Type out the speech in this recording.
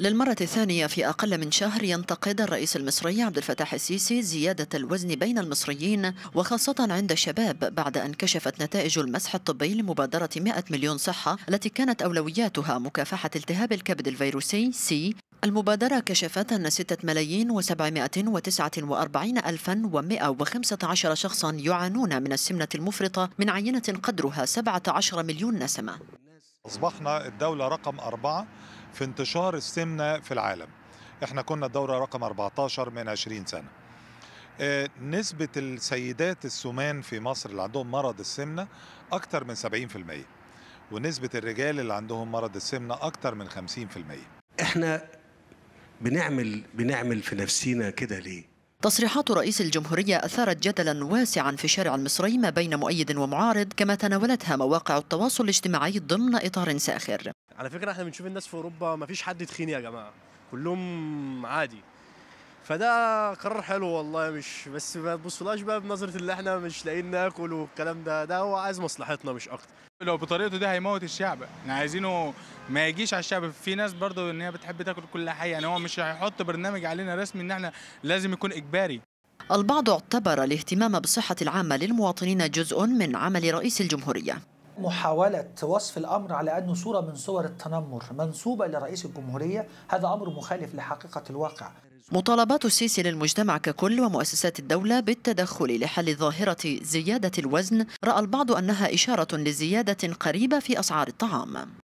للمرة الثانية في أقل من شهر ينتقد الرئيس المصري عبد الفتاح السيسي زيادة الوزن بين المصريين وخاصة عند الشباب بعد أن كشفت نتائج المسح الطبي لمبادرة 100 مليون صحة التي كانت أولوياتها مكافحة التهاب الكبد الفيروسي سي المبادرة كشفت أن 6 ملايين و749 ألفا و115 شخصا يعانون من السمنة المفرطة من عينة قدرها 17 مليون نسمة أصبحنا الدولة رقم أربعة في انتشار السمنة في العالم احنا كنا الدورة رقم 14 من 20 سنة آه، نسبة السيدات السمان في مصر اللي عندهم مرض السمنة أكتر من 70% ونسبة الرجال اللي عندهم مرض السمنة أكتر من 50% احنا بنعمل بنعمل في نفسينا كده ليه؟ تصريحات رئيس الجمهورية أثارت جدلا واسعا في الشارع المصري ما بين مؤيد ومعارض كما تناولتها مواقع التواصل الاجتماعي ضمن إطار ساخر على فكرة احنا بنشوف الناس في أوروبا ما فيش حد تخين يا جماعة كلهم عادي فده قرار حلو والله مش بس ما تبصلهاش بقى بنظره اللي احنا مش لاقيين ناكل والكلام ده ده هو عايز مصلحتنا مش اكتر لو بطريقته دي هيموت الشعب احنا عايزينه ما يجيش على الشعب في ناس برضه ان هي بتحب تاكل كل حاجه يعني هو مش هيحط برنامج علينا رسمي ان احنا لازم يكون اجباري البعض اعتبر الاهتمام بالصحه العامه للمواطنين جزء من عمل رئيس الجمهوريه محاولة وصف الأمر على أنه صورة من صور التنمر منسوبة لرئيس الجمهورية هذا أمر مخالف لحقيقة الواقع مطالبات السيسي للمجتمع ككل ومؤسسات الدولة بالتدخل لحل ظاهرة زيادة الوزن رأى البعض أنها إشارة لزيادة قريبة في أسعار الطعام